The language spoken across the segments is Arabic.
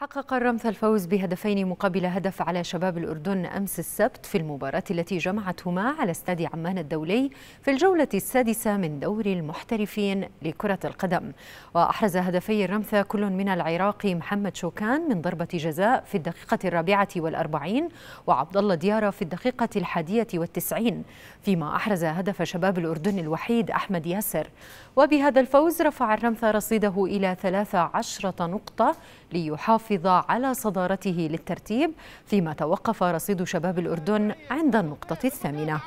حقق الرمث الفوز بهدفين مقابل هدف على شباب الأردن أمس السبت في المباراة التي جمعتهما على استاد عمان الدولي في الجولة السادسة من دور المحترفين لكرة القدم وأحرز هدفي الرمث كل من العراقي محمد شوكان من ضربة جزاء في الدقيقة الرابعة والأربعين وعبد الله ديارة في الدقيقة الحادية والتسعين فيما أحرز هدف شباب الأردن الوحيد أحمد ياسر وبهذا الفوز رفع الرمث رصيده إلى 13 نقطة ليحافظ على صدارته للترتيب فيما توقف رصيد شباب الأردن عند النقطة الثامنة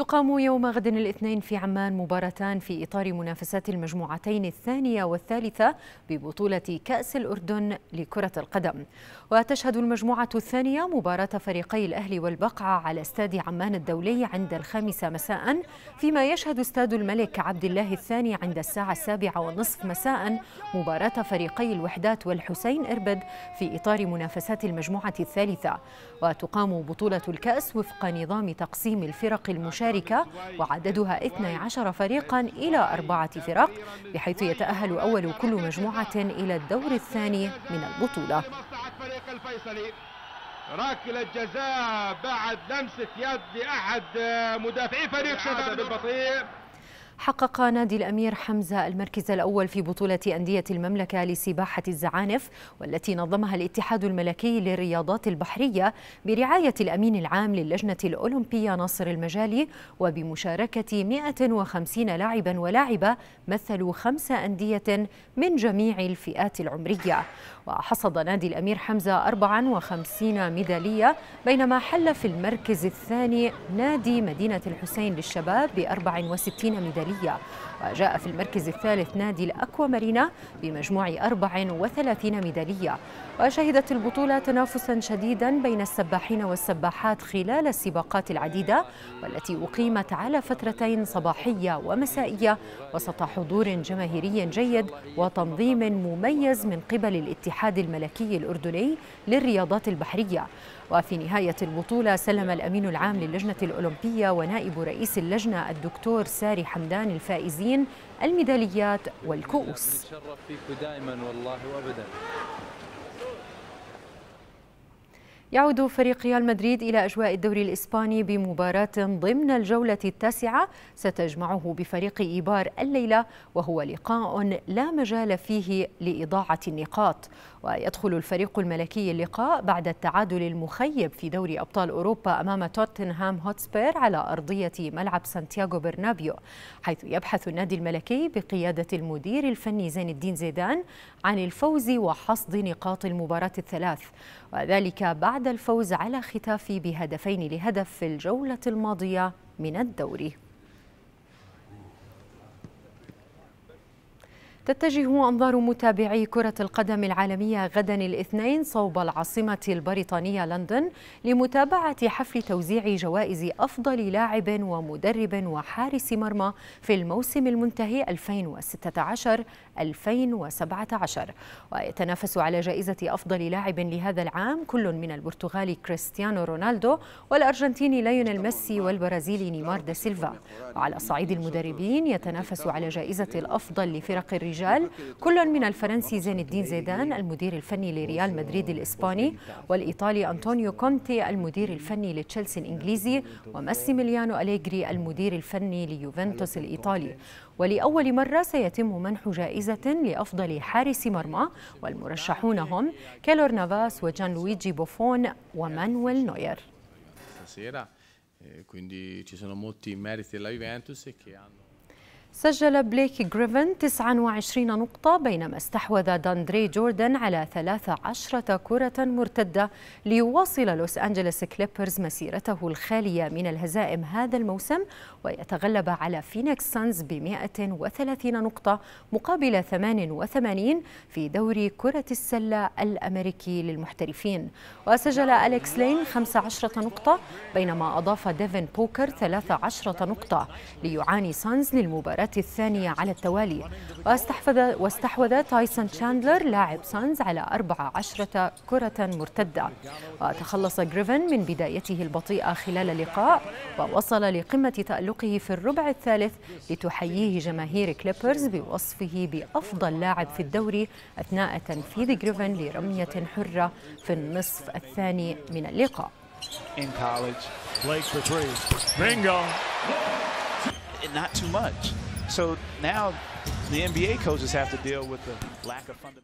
تقام يوم غد الاثنين في عمان مباراتان في إطار منافسات المجموعتين الثانية والثالثة ببطولة كأس الأردن لكرة القدم وتشهد المجموعة الثانية مباراة فريقي الأهلي والبقعة على استاد عمان الدولي عند الخامسة مساء فيما يشهد استاد الملك عبد الله الثاني عند الساعة السابعة والنصف مساء مباراة فريقي الوحدات والحسين إربد في إطار منافسات المجموعة الثالثة وتقام بطولة الكأس وفق نظام تقسيم الفرق المشاركة المشاركة وعددها 12 فريقا إلى أربعة فرق بحيث يتأهل أول كل مجموعة إلى الدور الثاني من البطولة ركلة جزاء بعد لمسة يد لأحد مدافعي فريق شباب البطيء حقق نادي الأمير حمزة المركز الأول في بطولة أندية المملكة لسباحة الزعانف والتي نظمها الاتحاد الملكي للرياضات البحرية برعاية الأمين العام للجنة الأولمبية ناصر المجالي وبمشاركة 150 لاعبا ولاعبة مثلوا خمس أندية من جميع الفئات العمرية وحصد نادي الأمير حمزة 54 ميدالية بينما حل في المركز الثاني نادي مدينة الحسين للشباب ب 64 ميدالية وجاء في المركز الثالث نادي الأكوا مارينا بمجموع 34 ميدالية وشهدت البطولة تنافسا شديدا بين السباحين والسباحات خلال السباقات العديدة والتي أقيمت على فترتين صباحية ومسائية وسط حضور جماهيري جيد وتنظيم مميز من قبل الاتحاد الاتحاد الملكي الأردني للرياضات البحرية وفي نهاية البطولة سلم الأمين العام للجنة الأولمبية ونائب رئيس اللجنة الدكتور ساري حمدان الفائزين الميداليات والكؤوس نتشرف دائما والله وأبدا يعود فريق ريال مدريد إلى أجواء الدوري الإسباني بمباراة ضمن الجولة التاسعة ستجمعه بفريق إيبار الليلة وهو لقاء لا مجال فيه لإضاعة النقاط ويدخل الفريق الملكي اللقاء بعد التعادل المخيب في دوري أبطال أوروبا أمام توتنهام هوتسبير على أرضية ملعب سانتياغو برنابيو حيث يبحث النادي الملكي بقيادة المدير الفني زين الدين زيدان عن الفوز وحصد نقاط المباراة الثلاث وذلك بعد بعد الفوز على ختافي بهدفين لهدف في الجولة الماضية من الدوري تتجه أنظار متابعي كرة القدم العالمية غدا الاثنين صوب العاصمة البريطانية لندن لمتابعة حفل توزيع جوائز أفضل لاعب ومدرب وحارس مرمى في الموسم المنتهي 2016-2017 ويتنافس على جائزة أفضل لاعب لهذا العام كل من البرتغالي كريستيانو رونالدو والأرجنتيني ليونيل ميسي والبرازيلي نيمار دا سيلفا وعلى صعيد المدربين يتنافس على جائزة الأفضل لفرق الرجال الرجال كل من الفرنسي زين الدين زيدان المدير الفني لريال مدريد الإسباني والإيطالي أنطونيو كونتي المدير الفني لتشيلسي الإنجليزي وماسيميليانو أليجري المدير الفني ليوفنتوس الإيطالي ولأول مرة سيتم منح جائزة لأفضل حارس مرمى والمرشحون هم كيلور نافاس وجان لويجي بوفون ومانويل نوير eh, quindi ci sono molti meriti della Juventus che hanno سجل بليك جريفن 29 نقطة بينما استحوذ داندري جوردن على 13 كرة مرتدة ليواصل لوس أنجلوس كليبرز مسيرته الخالية من الهزائم هذا الموسم ويتغلب على فينيكس سانز ب 130 نقطة مقابل 88 في دوري كرة السلة الأمريكي للمحترفين وسجل أليكس لين 15 نقطة بينما أضاف ديفن بوكر 13 نقطة ليعاني سانز للمباراة المباراة الثانية على التوالي واستحفذ واستحوذ تايسون تشاندلر لاعب سانز على 14 كرة مرتدة وتخلص جريفن من بدايته البطيئة خلال اللقاء ووصل لقمة تألقه في الربع الثالث لتحييه جماهير كليبرز بوصفه بأفضل لاعب في الدوري أثناء تنفيذ جريفن لرمية حرة في النصف الثاني من اللقاء in college. Blake for three. Bingo. Not too much. So now the NBA coaches have to deal with the lack of funding.